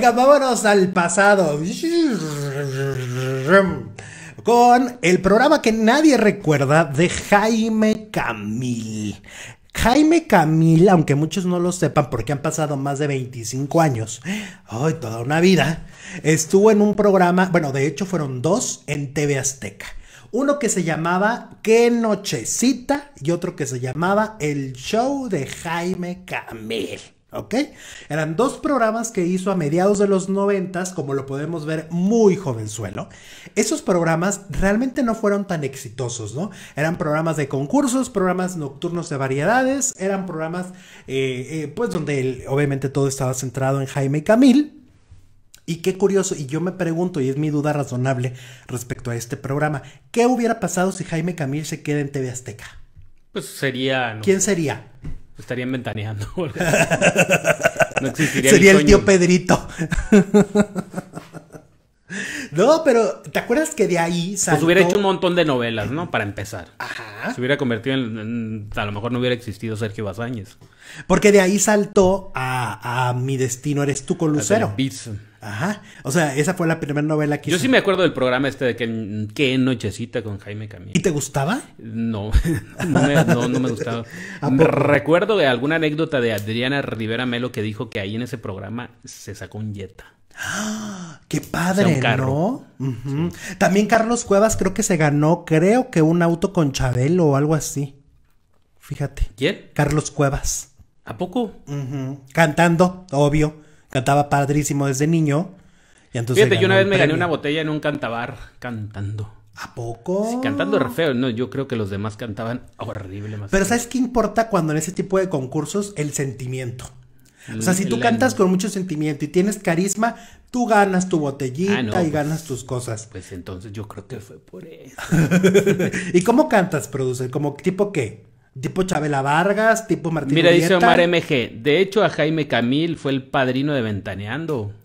vámonos al pasado. Con el programa que nadie recuerda de Jaime Camil. Jaime Camil, aunque muchos no lo sepan porque han pasado más de 25 años, hoy toda una vida, estuvo en un programa, bueno, de hecho fueron dos en TV Azteca. Uno que se llamaba Qué Nochecita y otro que se llamaba El Show de Jaime Camil. ¿Ok? Eran dos programas que hizo a mediados de los noventas, como lo podemos ver muy jovenzuelo. Esos programas realmente no fueron tan exitosos, ¿no? Eran programas de concursos, programas nocturnos de variedades, eran programas, eh, eh, pues, donde obviamente todo estaba centrado en Jaime y Camil. Y qué curioso, y yo me pregunto, y es mi duda razonable respecto a este programa, ¿qué hubiera pasado si Jaime Camil se queda en TV Azteca? Pues sería... ¿Quién sería? estarían ventaneando. Sería el tío Pedrito. No, pero ¿te acuerdas que de ahí pues saltó... Pues hubiera hecho un montón de novelas, ¿no? Eh, Para empezar. Ajá. Se hubiera convertido en, A lo mejor no hubiera existido Sergio Bazáñez. Porque de ahí saltó a, Mi Destino Eres Tú con Lucero. Ajá. O sea, esa fue la primera novela que Yo sí me acuerdo del programa este de que, ¿qué Nochecita con Jaime Camilo. ¿Y te gustaba? No, no, no, me gustaba. recuerdo de alguna anécdota de Adriana Rivera Melo que dijo que ahí en ese programa se sacó un Jeta. ¡Ah! ¡Qué padre, ¿no? También Carlos Cuevas creo que se ganó, creo que un auto con Chabelo o algo así. Fíjate. ¿Quién? Carlos Cuevas. ¿A poco? Cantando, obvio. Cantaba padrísimo desde niño. Y entonces Fíjate, yo una vez me gané una botella en un cantabar cantando. ¿A poco? Sí, cantando re no, yo creo que los demás cantaban horrible más. Pero ¿sabes qué importa cuando en ese tipo de concursos el sentimiento? O sea, si tú cantas con mucho sentimiento y tienes carisma, tú ganas tu botellita ah, y pues, ganas tus cosas. Pues entonces yo creo que fue por eso. ¿Y cómo cantas, producer? ¿Como tipo qué? ¿Tipo Chabela Vargas? ¿Tipo Martín Mira, dice Omar MG. De hecho, a Jaime Camil fue el padrino de Ventaneando.